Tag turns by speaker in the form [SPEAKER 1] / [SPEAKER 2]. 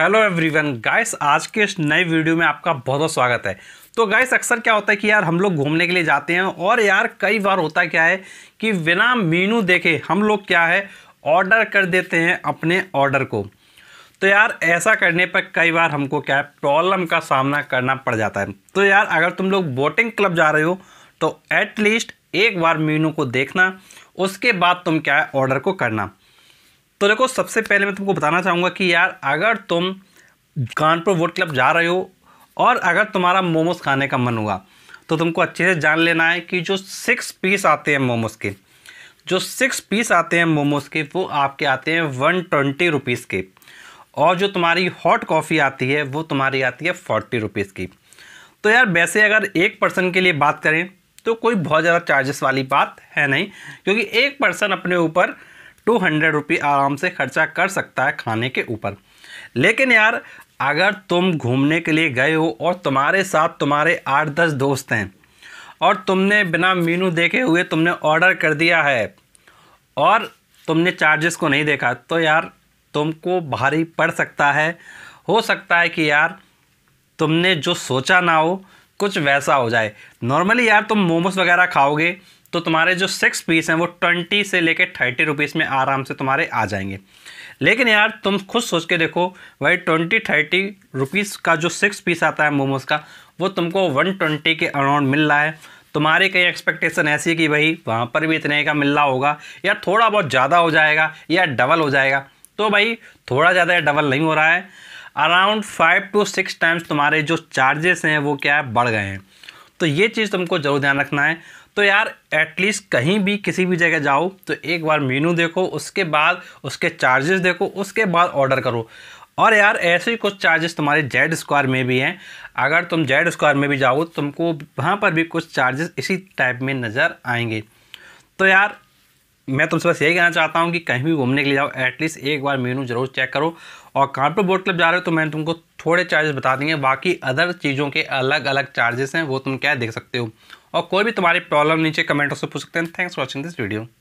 [SPEAKER 1] hello everyone guys आज के इस नए वीडियो में आपका बहुत बहुत स्वागत है तो गाइस अक्सर क्या होता है कि यार हम लोग घूमने के लिए जाते हैं और यार कई बार होता क्या है कि बिना मीनू देखे हम लोग क्या है ऑर्डर कर देते हैं अपने ऑर्डर को तो यार ऐसा करने पर कई बार हमको क्या है प्रॉब्लम का सामना करना पड़ जाता है तो यार अगर तुम लोग बोटिंग क्लब जा रहे हो तो एटलीस्ट एक बार मीनू को देखना उसके बाद तुम क्या है ऑर्डर को करना तो देखो सबसे पहले मैं तुमको बताना चाहूँगा कि यार अगर तुम कानपुर वोट क्लब जा रहे हो और अगर तुम्हारा मोमोस खाने का मन हुआ तो तुमको अच्छे से जान लेना है कि जो सिक्स पीस आते हैं मोमोज के जो सिक्स पीस आते हैं मोमोज के वो आपके आते हैं वन ट्वेंटी रुपीज़ के और जो तुम्हारी हॉट कॉफ़ी आती है वो तुम्हारी आती है फोर्टी रुपीज़ की तो यार वैसे अगर एक पर्सन के लिए बात करें तो कोई बहुत ज़्यादा चार्जेस वाली बात है नहीं क्योंकि एक पर्सन अपने ऊपर टू हंड्रेड रुपी आराम से खर्चा कर सकता है खाने के ऊपर लेकिन यार अगर तुम घूमने के लिए गए हो और तुम्हारे साथ तुम्हारे आठ दस दोस्त हैं और तुमने बिना मीनू देखे हुए तुमने ऑर्डर कर दिया है और तुमने चार्जेस को नहीं देखा तो यार तुमको भारी पड़ सकता है हो सकता है कि यार तुमने जो सोचा ना हो कुछ वैसा हो जाए नॉर्मली यार तुम मोमोज वगैरह खाओगे तो तुम्हारे जो सिक्स पीस हैं वो ट्वेंटी से लेकर थर्टी रुपीज़ में आराम से तुम्हारे आ जाएंगे लेकिन यार तुम खुद सोच के देखो भाई ट्वेंटी थर्टी रुपीज़ का जो सिक्स पीस आता है मोमोज़ का वो तुमको वन ट्वेंटी के अराउंड मिल रहा है तुम्हारी कहीं एक्सपेक्टेशन ऐसी कि भाई वहाँ पर भी इतने का मिल रहा होगा या थोड़ा बहुत ज़्यादा हो जाएगा या डबल हो जाएगा तो भाई थोड़ा ज़्यादा या डबल नहीं हो रहा है around five to six times तुम्हारे जो चार्जेस हैं वो क्या है बढ़ गए हैं तो ये चीज़ तुमको जरूर ध्यान रखना है तो यार एटलीस्ट कहीं भी किसी भी जगह जाओ तो एक बार मेनू देखो उसके बाद उसके चार्जेस देखो उसके बाद ऑर्डर करो और यार ऐसे ही कुछ चार्जेस तुम्हारे जेड स्क्वायर में भी हैं अगर तुम जेड स्क्वायर में भी जाओ तुमको वहाँ पर भी कुछ चार्जेस इसी टाइप में नज़र आएंगे तो यार मैं तुमसे बस यही कहना चाहता हूँ कि कहीं भी घूमने के लिए जाओ एटलीस्ट एक बार मेनू जरूर चेक करो और कानपुर बोट क्लब जा रहे हो तो मैंने तुमको थोड़े चार्जेस बता देंगे बाकी अदर चीज़ों के अलग अलग चार्जेस हैं वो तुम क्या देख सकते हो और कोई भी तुम्हारी प्रॉब्लम नीचे कमेंट से पूछ सकते हैं thanks for watching this video